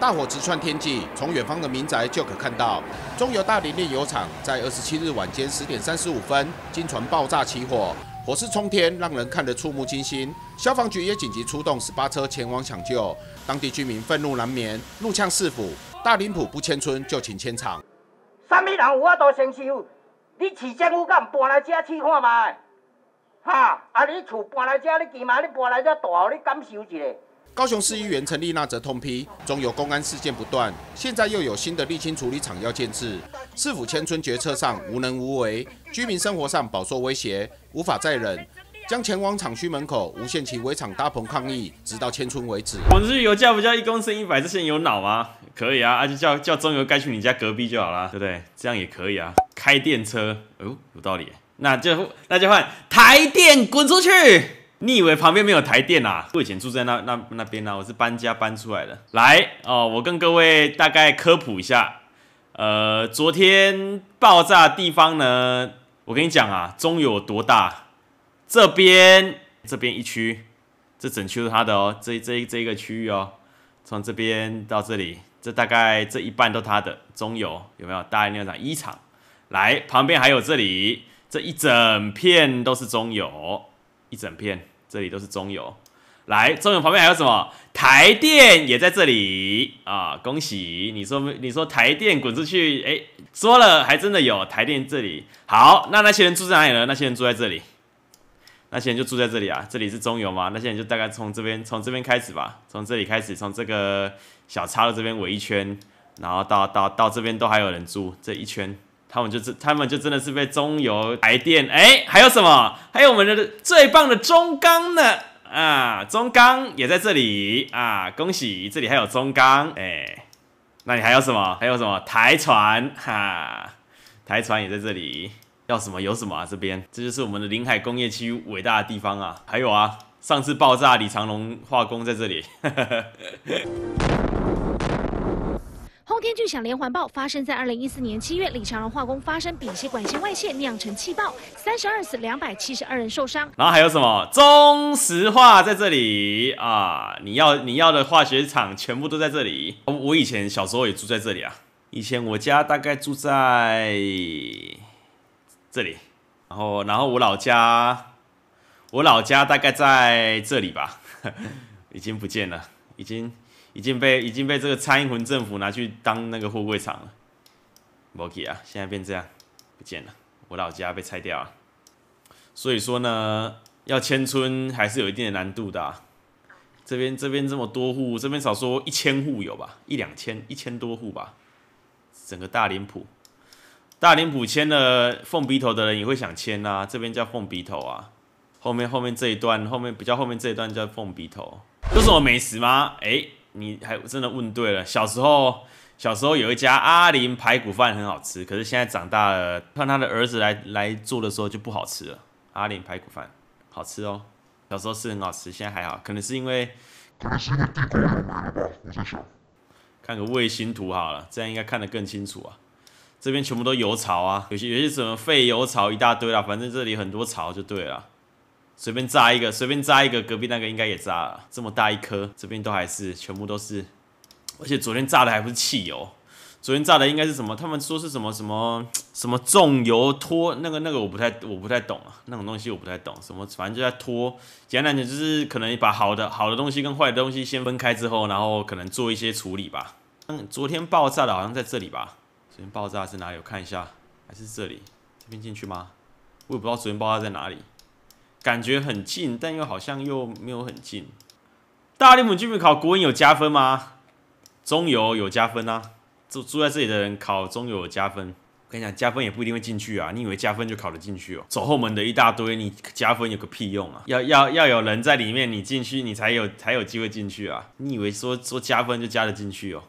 大火直窜天际，从远方的民宅就可看到。中油大林炼油厂在二十七日晚间十点三十五分，经传爆炸起火，火势冲天，让人看得触目惊心。消防局也紧急出动十八车前往抢救。当地居民愤怒难眠，怒呛市府：大林埔不迁村就请迁厂，啥物人有法都承受？你市政府敢搬来遮试看唛？哈！啊！你厝搬来遮，你起码你搬来遮大你感受一下。高雄市议员陈丽娜则痛批中油公安事件不断，现在又有新的沥青处理厂要建置，市府千村决策上无能无为，居民生活上饱受威胁，无法再忍，将前往厂区门口无限期围厂搭棚抗议，直到千村为止。我们是油价不叫一公升一百，这些人有脑吗？可以啊，那就叫叫中油盖去你家隔壁就好了，对不对？这样也可以啊。开电车，哦，有道理。那就那就换台电滚出去。你以为旁边没有台电啊？我以前住在那那那边呢，我是搬家搬出来的。来哦，我跟各位大概科普一下。呃，昨天爆炸地方呢，我跟你讲啊，中油有多大？这边这边一区，这整区是它的哦，这这这一个区域哦，从这边到这里，这大概这一半都它的中油，有没有？大炼油厂一场，来旁边还有这里，这一整片都是中油。一整片，这里都是中油。来，中油旁边还有什么？台电也在这里啊！恭喜，你说你说台电滚出去，哎，说了还真的有台电这里。好，那那些人住在哪里呢？那些人住在这里，那些人就住在这里啊。这里是中油嘛，那些人就大概从这边从这边开始吧，从这里开始，从这个小叉路这边围一圈，然后到到到这边都还有人住这一圈。他们就真，他们就真的是被中油台电，哎，还有什么？还有我们的最棒的中钢呢？啊，中钢也在这里啊，恭喜，这里还有中钢，哎，那你还有什么？还有什么台船？哈，台船也在这里，要什么有什么啊？这边，这就是我们的临海工业区伟大的地方啊！还有啊，上次爆炸李长龙化工在这里。天巨响连环爆发生在二零一四年七月，李长荣化工发生丙烯管线外泄，酿成气爆，三十二死，两百七十二人受伤。然后还有什么？中石化在这里啊！你要你要的化学厂全部都在这里。我以前小时候也住在这里啊，以前我家大概住在这里，然后然后我老家我老家大概在这里吧，已经不见了，已经。已经被已经被这个蔡英文政府拿去当那个货柜场了，莫基啊，现在变这样，不见了，我老家被拆掉了。所以说呢，要迁村还是有一定的难度的。这边这边这么多户，这边少说一千户有吧，一两千，一千多户吧，整个大林埔，大林埔迁了凤鼻头的人也会想迁啊，这边叫凤鼻头啊，后面后面这一段后面比较后面这一段叫凤鼻头，都是我美食吗？哎。你还真的问对了。小时候，小时候有一家阿林排骨饭很好吃，可是现在长大了，看他的儿子来来做的时候就不好吃了。阿林排骨饭好吃哦，小时候是很好吃，现在还好，可能是因为。看个卫星图好了，这样应该看得更清楚啊。这边全部都油槽啊，有些有些什么废油槽一大堆啦，反正这里很多槽就对了。随便炸一个，随便炸一个，隔壁那个应该也炸了。这么大一颗，这边都还是全部都是，而且昨天炸的还不是汽油，昨天炸的应该是什么？他们说是什么什么什么重油拖那个那个我不太我不太懂啊，那种东西我不太懂。什么反正就在拖，简单点就是可能把好的好的东西跟坏的东西先分开之后，然后可能做一些处理吧。嗯，昨天爆炸的好像在这里吧？昨天爆炸是哪里？我看一下，还是这里？这边进去吗？我也不知道昨天爆炸在哪里。感觉很近，但又好像又没有很近。大力姆居民考国文有加分吗？中游有加分呐，住住在这里的人考中游加分。我跟你讲，加分也不一定会进去啊。你以为加分就考得进去哦？走后门的一大堆，你加分有个屁用啊？要要要有人在里面，你进去你才有才有机会进去啊！你以为说说加分就加得进去哦？